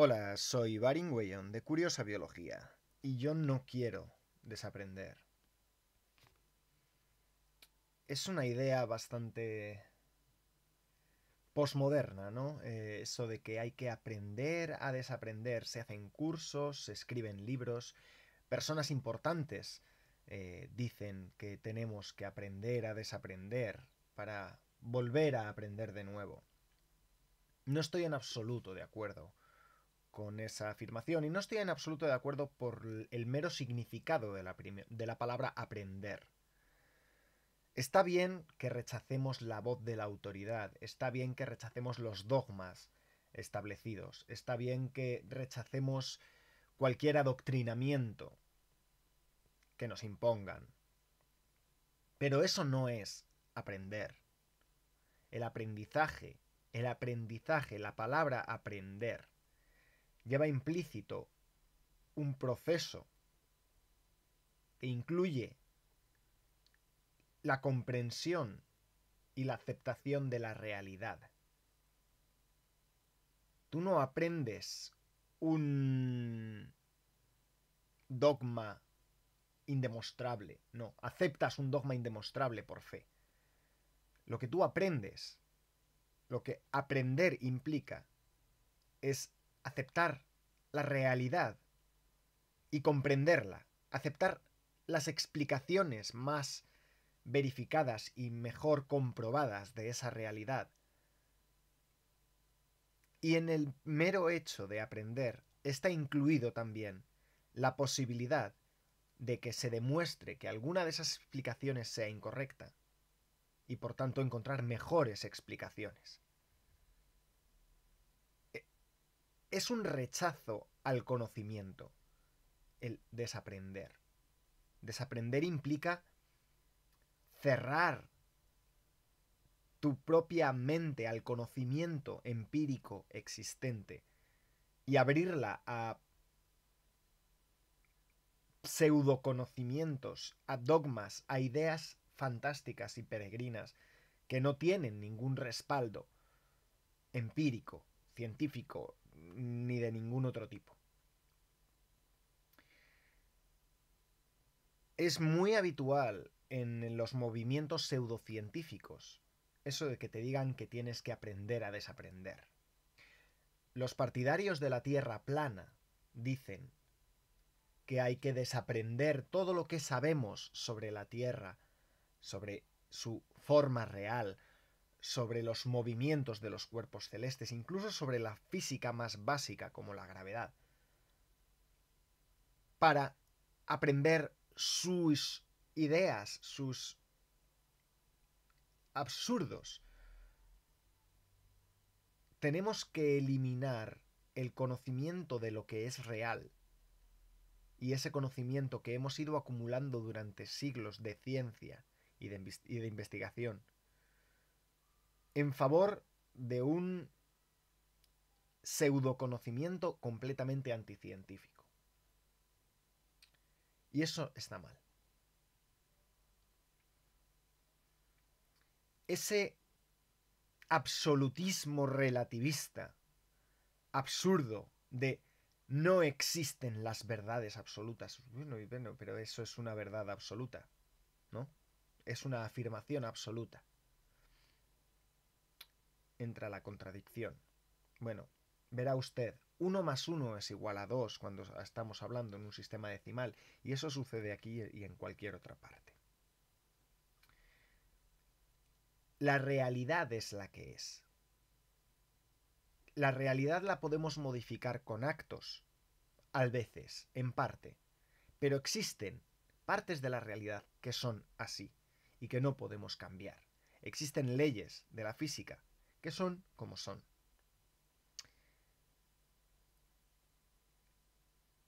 Hola, soy Barin Weyon de Curiosa Biología y yo no quiero desaprender. Es una idea bastante posmoderna, ¿no? Eh, eso de que hay que aprender a desaprender. Se hacen cursos, se escriben libros, personas importantes eh, dicen que tenemos que aprender a desaprender para volver a aprender de nuevo. No estoy en absoluto de acuerdo con esa afirmación y no estoy en absoluto de acuerdo por el mero significado de la, de la palabra aprender. Está bien que rechacemos la voz de la autoridad, está bien que rechacemos los dogmas establecidos, está bien que rechacemos cualquier adoctrinamiento que nos impongan. Pero eso no es aprender. El aprendizaje, el aprendizaje, la palabra aprender lleva implícito un proceso que incluye la comprensión y la aceptación de la realidad. Tú no aprendes un dogma indemostrable, no, aceptas un dogma indemostrable por fe. Lo que tú aprendes, lo que aprender implica, es aceptar la realidad y comprenderla, aceptar las explicaciones más verificadas y mejor comprobadas de esa realidad. Y en el mero hecho de aprender está incluido también la posibilidad de que se demuestre que alguna de esas explicaciones sea incorrecta y por tanto encontrar mejores explicaciones. es un rechazo al conocimiento, el desaprender. Desaprender implica cerrar tu propia mente al conocimiento empírico existente y abrirla a pseudoconocimientos, a dogmas, a ideas fantásticas y peregrinas que no tienen ningún respaldo empírico, científico, ni de ningún otro tipo. Es muy habitual en los movimientos pseudocientíficos eso de que te digan que tienes que aprender a desaprender. Los partidarios de la Tierra plana dicen que hay que desaprender todo lo que sabemos sobre la Tierra, sobre su forma real, sobre los movimientos de los cuerpos celestes, incluso sobre la física más básica como la gravedad, para aprender sus ideas, sus absurdos. Tenemos que eliminar el conocimiento de lo que es real y ese conocimiento que hemos ido acumulando durante siglos de ciencia y de, investigación en favor de un pseudoconocimiento completamente anticientífico. Y eso está mal. Ese absolutismo relativista, absurdo, de no existen las verdades absolutas. Bueno, bueno, pero eso es una verdad absoluta, ¿no? Es una afirmación absoluta entra la contradicción. Bueno, verá usted, 1 más 1 es igual a 2 cuando estamos hablando en un sistema decimal, y eso sucede aquí y en cualquier otra parte. La realidad es la que es. La realidad la podemos modificar con actos, a veces, en parte, pero existen partes de la realidad que son así y que no podemos cambiar. Existen leyes de la física que son como son.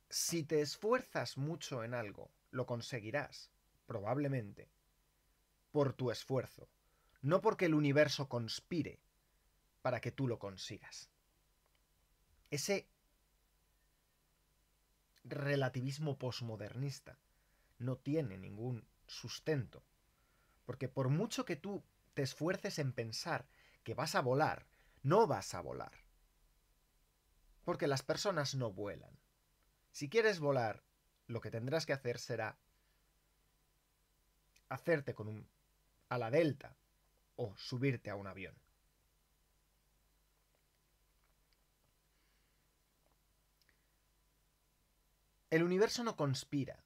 Si te esfuerzas mucho en algo, lo conseguirás, probablemente, por tu esfuerzo, no porque el universo conspire para que tú lo consigas. Ese relativismo posmodernista no tiene ningún sustento, porque por mucho que tú te esfuerces en pensar que vas a volar, no vas a volar. Porque las personas no vuelan. Si quieres volar, lo que tendrás que hacer será hacerte con un a la delta o subirte a un avión. El universo no conspira,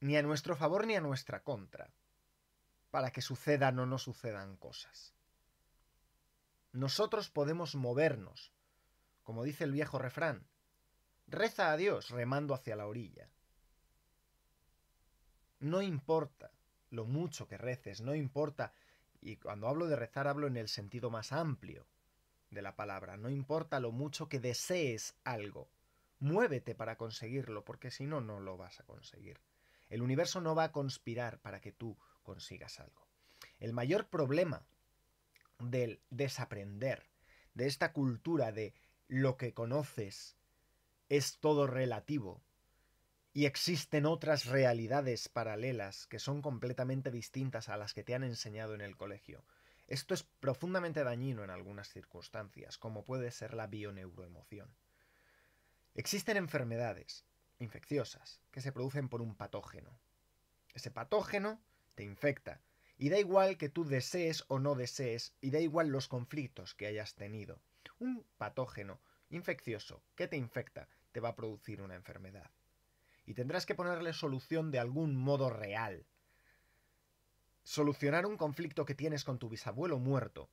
ni a nuestro favor ni a nuestra contra, para que sucedan o no sucedan cosas. Nosotros podemos movernos, como dice el viejo refrán. Reza a Dios remando hacia la orilla. No importa lo mucho que reces, no importa, y cuando hablo de rezar hablo en el sentido más amplio de la palabra, no importa lo mucho que desees algo, muévete para conseguirlo, porque si no, no lo vas a conseguir. El universo no va a conspirar para que tú consigas algo. El mayor problema del desaprender, de esta cultura de lo que conoces es todo relativo y existen otras realidades paralelas que son completamente distintas a las que te han enseñado en el colegio. Esto es profundamente dañino en algunas circunstancias, como puede ser la bioneuroemoción. Existen enfermedades infecciosas que se producen por un patógeno. Ese patógeno te infecta, y da igual que tú desees o no desees, y da igual los conflictos que hayas tenido. Un patógeno infeccioso que te infecta te va a producir una enfermedad. Y tendrás que ponerle solución de algún modo real. Solucionar un conflicto que tienes con tu bisabuelo muerto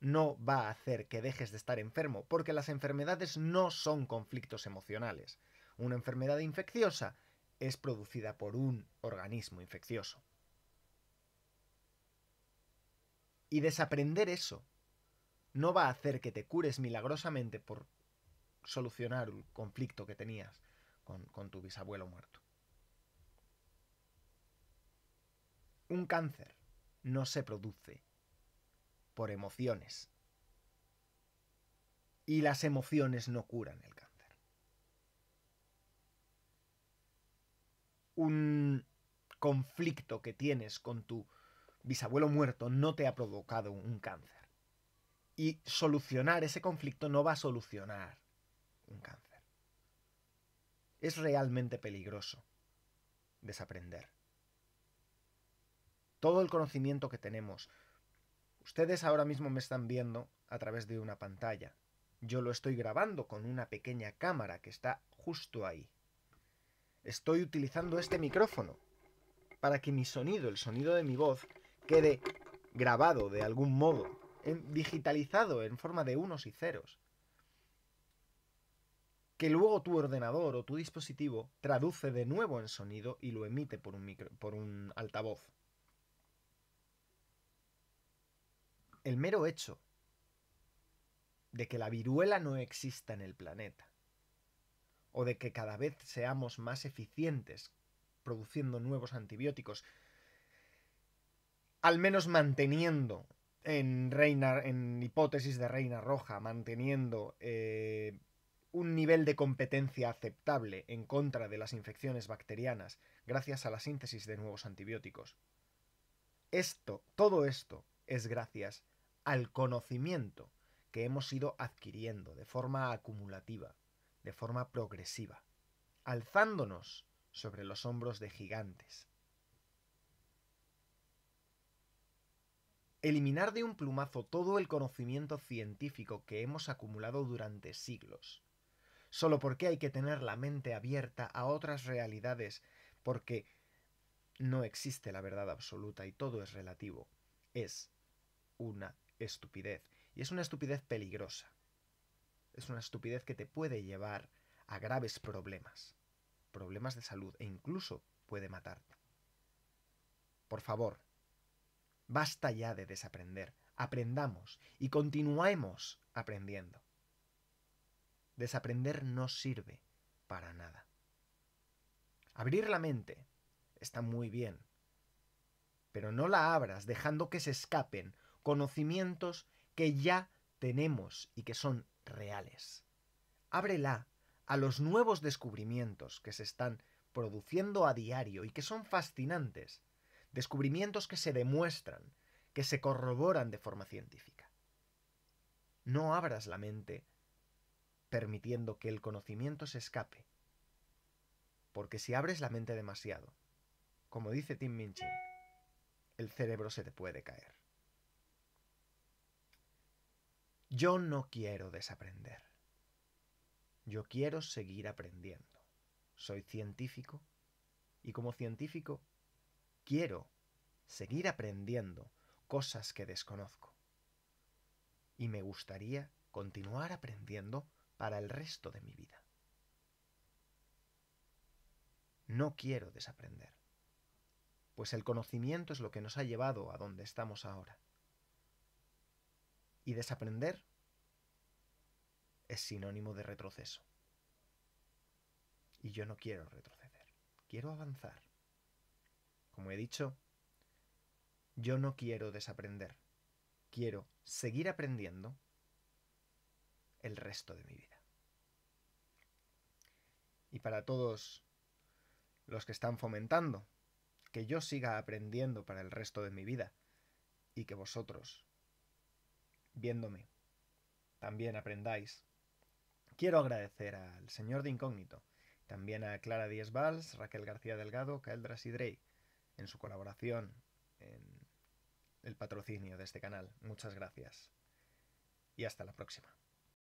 no va a hacer que dejes de estar enfermo, porque las enfermedades no son conflictos emocionales. Una enfermedad infecciosa es producida por un organismo infeccioso. Y desaprender eso no va a hacer que te cures milagrosamente por solucionar un conflicto que tenías con, con tu bisabuelo muerto. Un cáncer no se produce por emociones. Y las emociones no curan el cáncer. Un conflicto que tienes con tu bisabuelo muerto no te ha provocado un cáncer. Y solucionar ese conflicto no va a solucionar un cáncer. Es realmente peligroso desaprender. Todo el conocimiento que tenemos. Ustedes ahora mismo me están viendo a través de una pantalla. Yo lo estoy grabando con una pequeña cámara que está justo ahí. Estoy utilizando este micrófono para que mi sonido, el sonido de mi voz, quede grabado de algún modo, en, digitalizado en forma de unos y ceros, que luego tu ordenador o tu dispositivo traduce de nuevo en sonido y lo emite por un, por un altavoz. El mero hecho de que la viruela no exista en el planeta, o de que cada vez seamos más eficientes produciendo nuevos antibióticos al menos manteniendo en en hipótesis de Reina Roja, manteniendo eh, un nivel de competencia aceptable en contra de las infecciones bacterianas gracias a la síntesis de nuevos antibióticos. Esto, todo esto es gracias al conocimiento que hemos ido adquiriendo de forma acumulativa, de forma progresiva, alzándonos sobre los hombros de gigantes, Eliminar de un plumazo todo el conocimiento científico que hemos acumulado durante siglos. Solo porque hay que tener la mente abierta a otras realidades, porque no existe la verdad absoluta y todo es relativo. Es una estupidez. Y es una estupidez peligrosa. Es una estupidez que te puede llevar a graves problemas. Problemas de salud e incluso puede matarte. Por favor, Basta ya de desaprender. Aprendamos y continuemos aprendiendo. Desaprender no sirve para nada. Abrir la mente está muy bien, pero no la abras dejando que se escapen conocimientos que ya tenemos y que son reales. Ábrela a los nuevos descubrimientos que se están produciendo a diario y que son fascinantes descubrimientos que se demuestran, que se corroboran de forma científica. No abras la mente permitiendo que el conocimiento se escape, porque si abres la mente demasiado, como dice Tim Minchin, el cerebro se te puede caer. Yo no quiero desaprender. Yo quiero seguir aprendiendo. Soy científico y como científico Quiero seguir aprendiendo cosas que desconozco. Y me gustaría continuar aprendiendo para el resto de mi vida. No quiero desaprender, pues el conocimiento es lo que nos ha llevado a donde estamos ahora. Y desaprender es sinónimo de retroceso. Y yo no quiero retroceder, quiero avanzar como he dicho, yo no quiero desaprender, quiero seguir aprendiendo el resto de mi vida. Y para todos los que están fomentando que yo siga aprendiendo para el resto de mi vida y que vosotros, viéndome, también aprendáis, quiero agradecer al señor de incógnito, también a Clara Díez Valls, Raquel García Delgado, y Drake en su colaboración, en el patrocinio de este canal. Muchas gracias. Y hasta la próxima.